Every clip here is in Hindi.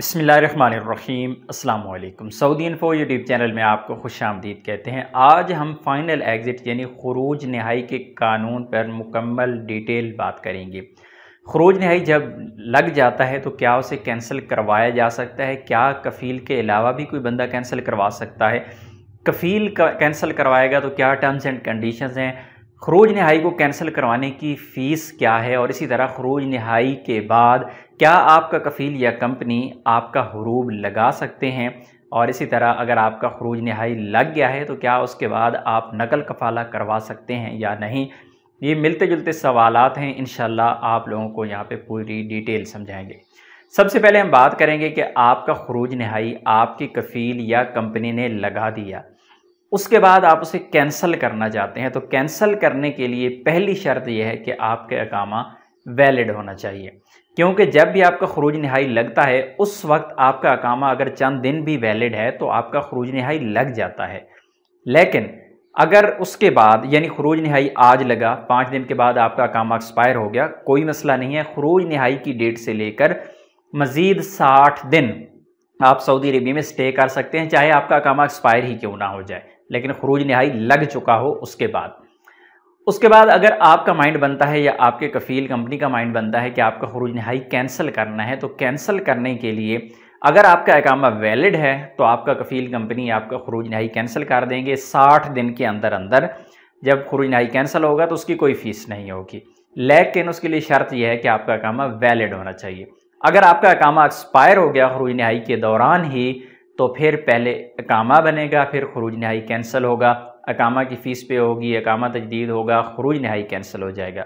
बसमीम् अल्लाम सऊदी इन्फो यूट्यूब चैनल में आपको खुश आमदीद कहते हैं आज हम फाइनल एग्ज़िट यानी खरूज नहाई के कानून पर मुकम्मल डिटेल बात करेंगे खरूज नहाई जब लग जाता है तो क्या उसे कैंसिल करवाया जा सकता है क्या कफ़ील के अलावा भी कोई बंदा कैंसिल करवा सकता है कफ़ील कैंसिल करवाएगा तो क्या टर्म्स एंड कंडीशन हैं खरोज नहाई को कैंसिल करवाने की फ़ीस क्या है और इसी तरह खरोज नहाई के बाद क्या आपका कफ़ील या कंपनी आपका हरूब लगा सकते हैं और इसी तरह अगर आपका खरूज नहाई लग गया है तो क्या उसके बाद आप नकल कफाला करवा सकते हैं या नहीं ये मिलते जुलते सवाल हैं इन आप लोगों को यहाँ पर पूरी डिटेल समझाएँगे सबसे पहले हम बात करेंगे कि आपका खरूज नहाई आपकी कफ़ील या कंपनी ने लगा दिया उसके बाद आप उसे कैंसिल करना चाहते हैं तो कैंसिल करने के लिए पहली शर्त यह है कि आपके अकामा वैलिड होना चाहिए क्योंकि जब भी आपका खरूज नहाई लगता है उस वक्त आपका अकामा अगर चंद दिन भी वैलिड है तो आपका खरूज नहाई लग जाता है लेकिन अगर उसके बाद यानी खरूज नहाई आज लगा पाँच दिन के बाद आपका अकामा एक्सपायर हो गया कोई मसला नहीं है खरूज नहाई की डेट से लेकर मज़ीद साठ दिन आप सऊदी अरेबिया में स्टे कर सकते हैं चाहे आपका काम एक्सपायर ही क्यों ना हो जाए लेकिन खरूज नहाई लग चुका हो उसके बाद उसके बाद अगर आपका माइंड बनता है या आपके कफ़ील कंपनी का माइंड बनता है कि आपका खरूज नहाई कैंसिल करना है तो कैंसिल करने के लिए अगर आपका अकामा वैलिड है तो आपका कफ़ील कंपनी आपका खरूज नहाई कैंसिल कर देंगे साठ दिन के अंदर अंदर जब खरूज नहाई कैंसिल होगा तो उसकी कोई फ़ीस नहीं होगी लेकिन उसके लिए शर्त यह है कि आपका अकामा वैलिड होना चाहिए अगर आपका अकामा एक्सपायर हो गया खरूज नहाई के दौरान ही तो फिर पहले अकामा बनेगा फिर खरूज नहाई कैंसिल होगा अकामा की फ़ीस पे होगी अकामा तजदीद होगा खरूज नहाई कैंसिल हो जाएगा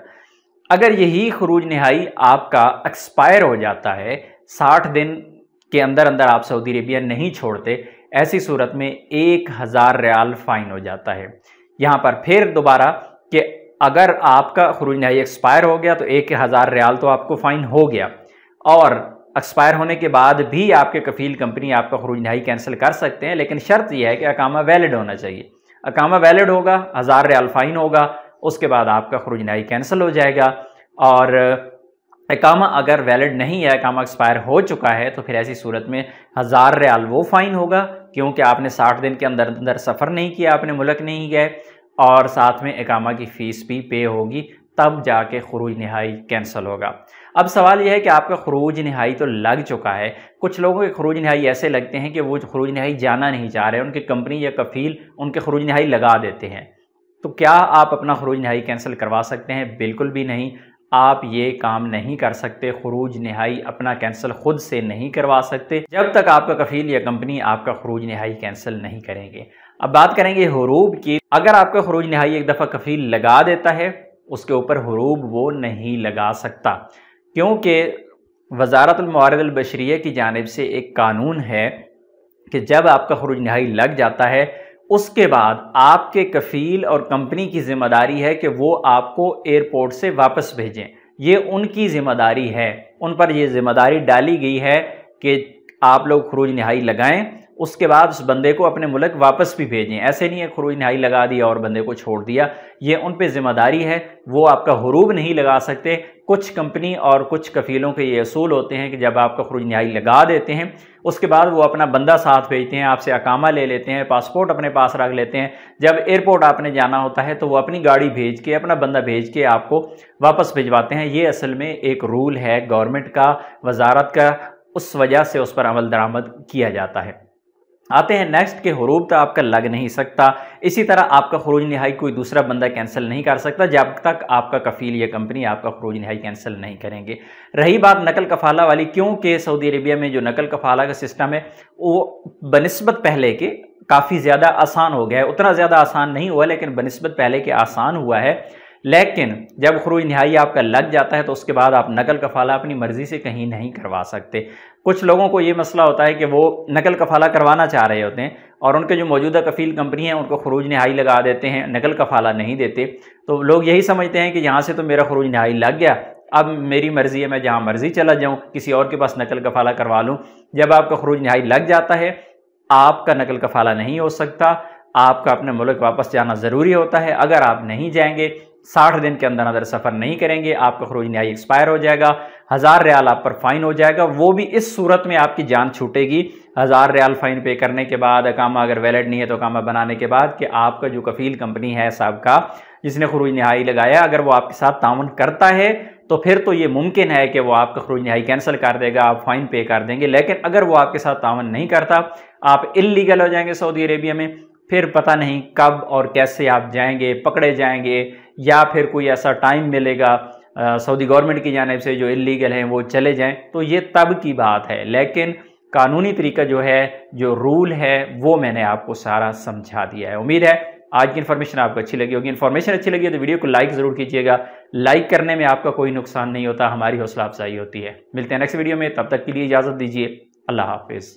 अगर यही खरूज नहाई आपका एक्सपायर हो जाता है साठ दिन के अंदर अंदर आप सऊदी अरेबिया नहीं छोड़ते ऐसी सूरत में एक हज़ार रियाल फ़ाइन हो जाता है यहाँ पर फिर दोबारा कि अगर आपका खरूज नहाई एक्सपायर हो गया तो एक हज़ार रियाल तो आपको फ़ाइन हो गया और एक्सपायर होने के बाद भी आपके कफील कंपनी आपका खरूज नहाई कैंसिल कर सकते हैं लेकिन शर्त यह है कि अकामा वैलिड होना चाहिए अकामा वैलिड होगा हज़ार रियाल फ़ाइन होगा उसके बाद आपका खरूज नहाई कैंसिल हो जाएगा और अकामा अगर वैलिड नहीं है अकामा एक्सपायर हो चुका है तो फिर ऐसी सूरत में हज़ार रियाल वो फ़ाइन होगा क्योंकि आपने साठ दिन के अंदर अंदर सफ़र नहीं किया आपने मुलक नहीं गए और साथ में एकामा की फ़ीस भी पे होगी तब जाके खरूज नहाई कैंसिल होगा अब सवाल यह है कि आपका खरूज नहाई तो लग चुका है कुछ लोगों के खरूज नहाई ऐसे लगते हैं कि वो खरूज नहाई जाना नहीं चाह रहे उनकी कंपनी या कफील उनके खरूज नहाई लगा देते हैं तो क्या आप अपना खरूज नहाई कैंसिल करवा सकते हैं बिल्कुल भी नहीं आप ये काम नहीं कर सकते खरूज नहाई अपना कैंसिल खुद से नहीं करवा सकते जब तक आपका कफील या कंपनी आपका खरूज नहाई कैंसिल नहीं करेंगे अब बात करेंगे हरूब की अगर आपका खरूज नहाई एक दफ़ा कफील लगा देता है उसके ऊपर हरूब वो नहीं लगा सकता क्योंकि वजारतमारदबशरिया की जानब से एक कानून है कि जब आपका खरूज नहाई लग जाता है उसके बाद आपके कफ़ील और कंपनी की ज़िम्मेदारी है कि वो आपको एयरपोर्ट से वापस भेजें ये उनकी ज़िम्मेदारी है उन पर यह ज़िम्मेदारी डाली गई है कि आप लोग खरूज नहाई लगाएं उसके बाद उस बंदे को अपने मुल्क वापस भी भेजें ऐसे नहीं है खरूज नहाई लगा दिया और बंदे को छोड़ दिया ये उन पर ज़िम्मेदारी है वो आपका हरूब नहीं लगा सकते कुछ कंपनी और कुछ कफ़ीलों के ये असूल होते हैं कि जब आपका खरूज नहाई लगा देते हैं उसके बाद वो अपना बंदा साथ भेजते हैं आपसे अकामा ले लेते हैं पासपोर्ट अपने पास रख लेते हैं जब एयरपोर्ट आपने जाना होता है तो वो अपनी गाड़ी भेज के अपना बंदा भेज के आपको वापस भिजवाते हैं ये असल में एक रूल है गवर्नमेंट का वजारत का उस वजह से उस पर अमल दरामद किया जाता है आते हैं नेक्स्ट के हरूब तो आपका लग नहीं सकता इसी तरह आपका खरूज नहाई कोई दूसरा बंदा कैंसिल नहीं कर सकता जब तक आपका कफील या कंपनी आपका खरूज नहाई कैंसिल नहीं करेंगे रही बात नकल कफाला वाली क्योंकि सऊदी अरेबिया में जो नकल कफाला का सिस्टम है वो बनस्बत पहले के काफ़ी ज़्यादा आसान हो गया है उतना ज़्यादा आसान नहीं हुआ लेकिन बनस्बत पहले के आसान हुआ है लेकिन जब खरूज नहाई आपका लग जाता है तो उसके बाद आप नकल कफाला अपनी मर्ज़ी से कहीं नहीं करवा सकते कुछ लोगों को ये मसला होता है कि वो नकल कफाला करवाना चाह रहे होते हैं और उनके जो मौजूदा कफ़ील कंपनी हैं उनको खरूज नहाई लगा देते हैं नकल कफाला नहीं देते तो लोग यही समझते हैं कि यहाँ से तो मेरा खरूज नहाई लग गया अब मेरी मर्ज़ी है मैं जहाँ मर्ज़ी चला जाऊँ किसी और के पास नकल कफाला करवा लूँ जब आपका खरूज नहाई लग जाता है आपका नकल कफाला नहीं हो सकता आपका अपने मुल्क वापस जाना ज़रूरी होता है अगर आप नहीं जाएंगे साठ दिन के अंदर अंदर सफ़र नहीं करेंगे आपका खरूज नहाई एक्सपायर हो जाएगा हज़ार रियाल आप पर फ़ाइन हो जाएगा वो भी इस सूरत में आपकी जान छूटेगी हज़ार रियाल फ़ाइन पे करने के बाद अकामा अगर वैलिड नहीं है तो अकामा बनाने के बाद कि आपका जो कफ़ील कंपनी है साहब का जिसने खरूज नहाई लगाया अगर वो आपके साथ तावन करता है तो फिर तो ये मुमकिन है कि वो आपका खरूज नहाई कैंसिल कर देगा आप फ़ाइन पे कर देंगे लेकिन अगर वो आपके साथ तावन नहीं करता आप इलीगल हो जाएंगे सऊदी अरेबिया में फिर पता नहीं कब और कैसे आप जाएंगे पकड़े जाएंगे या फिर कोई ऐसा टाइम मिलेगा सऊदी गवर्नमेंट की जानब से जो इलीगल हैं वो चले जाएं तो ये तब की बात है लेकिन कानूनी तरीका जो है जो रूल है वो मैंने आपको सारा समझा दिया है उम्मीद है आज की इन्फॉर्मेशन आपको अच्छी लगी होगी इन्फॉर्मेशन अच्छी लगी है तो वीडियो को लाइक ज़रूर कीजिएगा लाइक करने में आपका कोई नुकसान नहीं होता हमारी हौसला अफजाई होती है मिलते हैं नेक्स्ट वीडियो में तब तक के लिए इजाज़त दीजिए अल्लाह हाफिज़